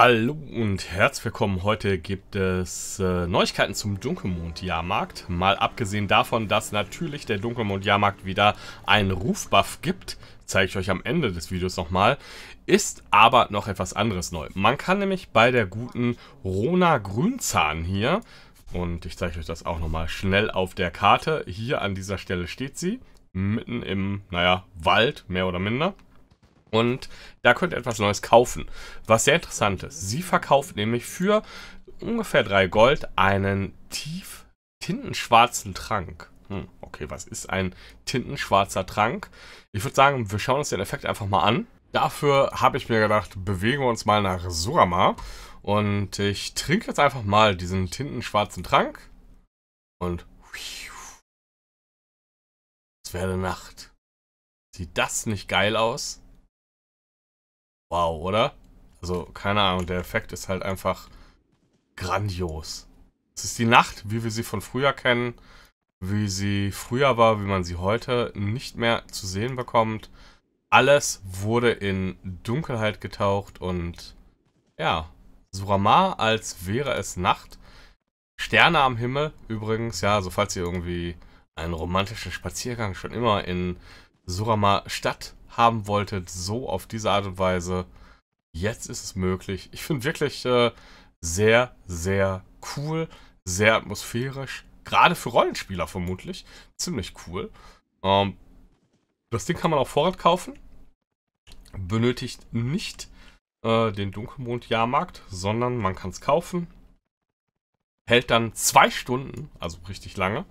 Hallo und herzlich willkommen. Heute gibt es äh, Neuigkeiten zum Dunkelmond-Jahrmarkt. Mal abgesehen davon, dass natürlich der Dunkelmond-Jahrmarkt wieder einen Rufbuff gibt, zeige ich euch am Ende des Videos nochmal, ist aber noch etwas anderes neu. Man kann nämlich bei der guten Rona Grünzahn hier, und ich zeige euch das auch nochmal schnell auf der Karte, hier an dieser Stelle steht sie, mitten im, naja, Wald, mehr oder minder, und da könnt ihr etwas Neues kaufen. Was sehr interessant ist. Sie verkauft nämlich für ungefähr 3 Gold einen tief tintenschwarzen Trank. Hm, okay, was ist ein tintenschwarzer Trank? Ich würde sagen, wir schauen uns den Effekt einfach mal an. Dafür habe ich mir gedacht, bewegen wir uns mal nach Surama. Und ich trinke jetzt einfach mal diesen tintenschwarzen Trank. Und... Es werde Nacht. Sieht das nicht geil aus? wow, oder? Also, keine Ahnung, der Effekt ist halt einfach grandios. Es ist die Nacht, wie wir sie von früher kennen, wie sie früher war, wie man sie heute nicht mehr zu sehen bekommt. Alles wurde in Dunkelheit getaucht und ja, Suramar, als wäre es Nacht. Sterne am Himmel übrigens, ja, so also falls ihr irgendwie einen romantischen Spaziergang schon immer in Suramar Stadt haben wolltet, so auf diese Art und Weise. Jetzt ist es möglich. Ich finde wirklich äh, sehr, sehr cool, sehr atmosphärisch. Gerade für Rollenspieler vermutlich. Ziemlich cool. Ähm, das Ding kann man auch Vorrat kaufen. Benötigt nicht äh, den Dunkelmond-Jahrmarkt, sondern man kann es kaufen. Hält dann zwei Stunden, also richtig lange.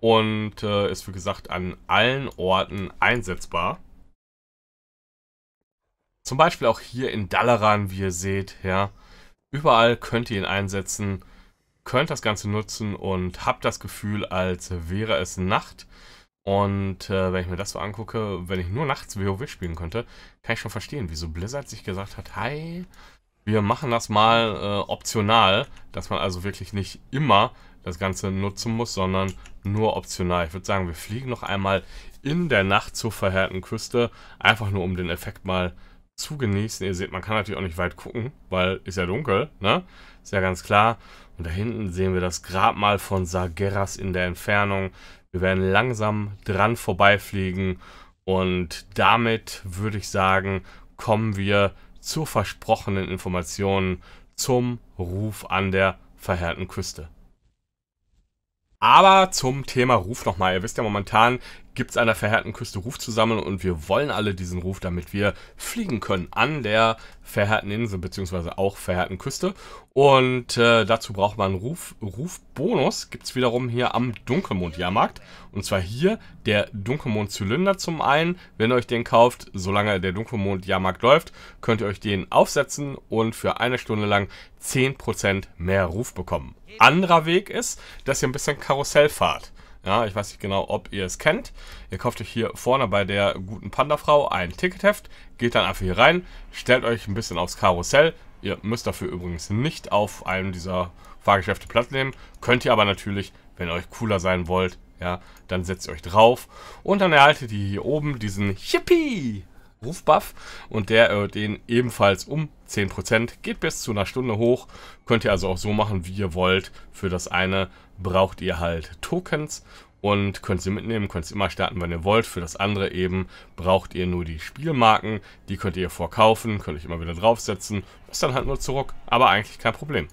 Und äh, ist wie gesagt an allen Orten einsetzbar. Zum Beispiel auch hier in Dalaran, wie ihr seht, ja. Überall könnt ihr ihn einsetzen, könnt das Ganze nutzen und habt das Gefühl, als wäre es Nacht. Und äh, wenn ich mir das so angucke, wenn ich nur nachts WoW spielen könnte, kann ich schon verstehen, wieso Blizzard sich gesagt hat, hey, wir machen das mal äh, optional, dass man also wirklich nicht immer das Ganze nutzen muss, sondern nur optional. Ich würde sagen, wir fliegen noch einmal in der Nacht zur verhärten Küste, einfach nur um den Effekt mal zu genießen. Ihr seht, man kann natürlich auch nicht weit gucken, weil ist ja dunkel, ne? Ist ja ganz klar. Und da hinten sehen wir das Grabmal von Sageras in der Entfernung. Wir werden langsam dran vorbeifliegen und damit würde ich sagen, kommen wir zur versprochenen Information zum Ruf an der verhärten Küste. Aber zum Thema Ruf nochmal. Ihr wisst ja, momentan gibt es an der verhärten Küste Ruf zusammen und wir wollen alle diesen Ruf, damit wir fliegen können an der verhärten Insel bzw. auch verhärten Küste. Und äh, dazu braucht man einen Ruf, Rufbonus, gibt es wiederum hier am Dunkelmond-Jahrmarkt. Und zwar hier der Dunkelmond-Zylinder zum einen. Wenn ihr euch den kauft, solange der Dunkelmond-Jahrmarkt läuft, könnt ihr euch den aufsetzen und für eine Stunde lang 10% mehr Ruf bekommen. Anderer Weg ist, dass ihr ein bisschen Karussell fahrt. Ja, ich weiß nicht genau, ob ihr es kennt. Ihr kauft euch hier vorne bei der guten Panda-Frau ein Ticketheft, geht dann einfach hier rein, stellt euch ein bisschen aufs Karussell. Ihr müsst dafür übrigens nicht auf einem dieser Fahrgeschäfte Platz nehmen. Könnt ihr aber natürlich, wenn ihr euch cooler sein wollt, ja, dann setzt ihr euch drauf und dann erhaltet ihr hier oben diesen Yippie! Rufbuff und der erhöht äh, den ebenfalls um 10%, geht bis zu einer Stunde hoch, könnt ihr also auch so machen, wie ihr wollt. Für das eine braucht ihr halt Tokens und könnt sie mitnehmen, könnt sie immer starten, wenn ihr wollt. Für das andere eben braucht ihr nur die Spielmarken, die könnt ihr vorkaufen, könnt euch immer wieder draufsetzen, ist dann halt nur zurück, aber eigentlich kein Problem.